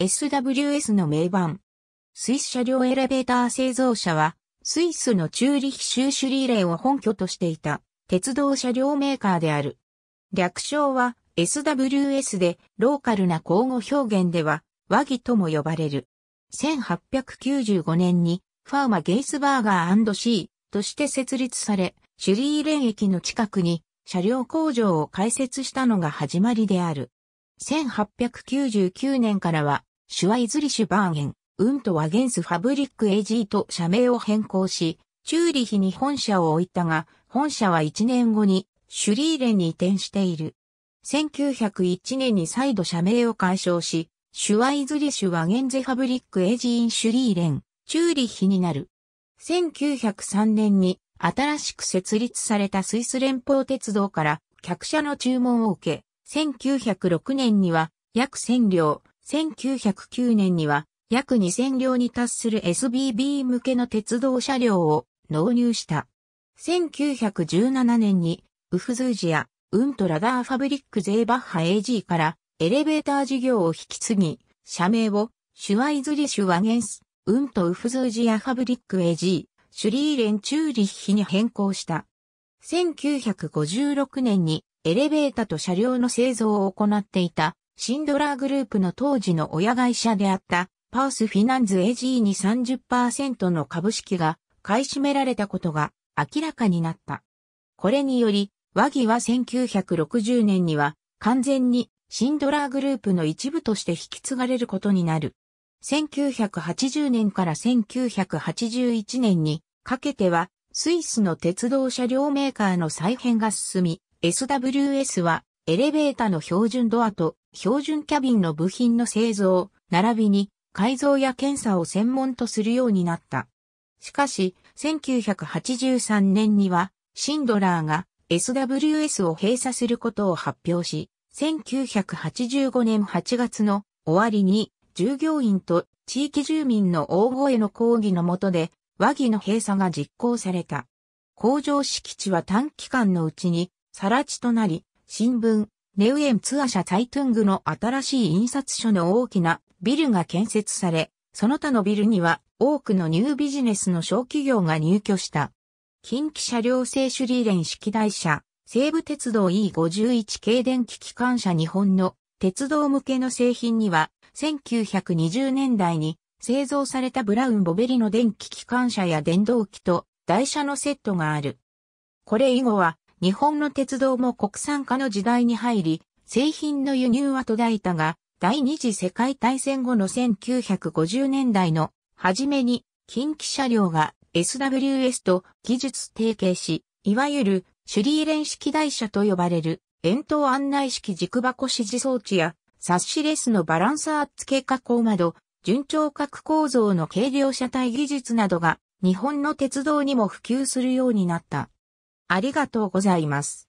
SWS の名盤。スイス車両エレベーター製造者は、スイスのチューリヒ州シュリーレを本拠としていた鉄道車両メーカーである。略称は SWS で、ローカルな交互表現では、和議とも呼ばれる。1895年に、ファーマ・ゲイスバーガーシーとして設立され、シュリーレン駅の近くに車両工場を開設したのが始まりである。1899年からは、シュワイズリシュバーゲン、ウンとワゲンスファブリック AG と社名を変更し、チューリヒに本社を置いたが、本社は1年後にシュリーレンに移転している。1901年に再度社名を解消し、シュワイズリシュはゲンゼファブリックエジインシュリーレン、チューリヒになる。1903年に新しく設立されたスイス連邦鉄道から客車の注文を受け、1906年には約1000両、1909年には約2000両に達する SBB 向けの鉄道車両を納入した。1917年にウフズージア、ウントラダーファブリックゼーバッハ AG からエレベーター事業を引き継ぎ、社名をシュワイズリシュワゲンス、ウントウフズージアファブリック AG、シュリーレンチューリッヒに変更した。1956年にエレベータと車両の製造を行っていたシンドラーグループの当時の親会社であったパースフィナンズ AG に30%の株式が買い占められたことが明らかになった。これにより、和議は1960年には完全にシンドラーグループの一部として引き継がれることになる。1980年から1981年にかけてはスイスの鉄道車両メーカーの再編が進み、SWS はエレベータの標準ドアと標準キャビンの部品の製造、並びに改造や検査を専門とするようになった。しかし、1983年には、シンドラーが SWS を閉鎖することを発表し、1985年8月の終わりに、従業員と地域住民の大声の抗議のもとで、和議の閉鎖が実行された。工場敷地は短期間のうちに、更地となり、新聞、ネウエンツア社タイトゥングの新しい印刷所の大きなビルが建設され、その他のビルには多くのニュービジネスの小企業が入居した。近畿車両製手理連式台車、西武鉄道 E51 系電気機関車日本の鉄道向けの製品には、1920年代に製造されたブラウンボベリの電気機関車や電動機と台車のセットがある。これ以後は日本の鉄道も国産化の時代に入り、製品の輸入は途絶えたが、第二次世界大戦後の1950年代の初めに近畿車両が SWS と技術提携し、いわゆるシュリーレン式台車と呼ばれる円筒案内式軸箱指示装置やサッシレスのバランサー付け加工など、順調角構造の軽量車体技術などが日本の鉄道にも普及するようになった。ありがとうございます。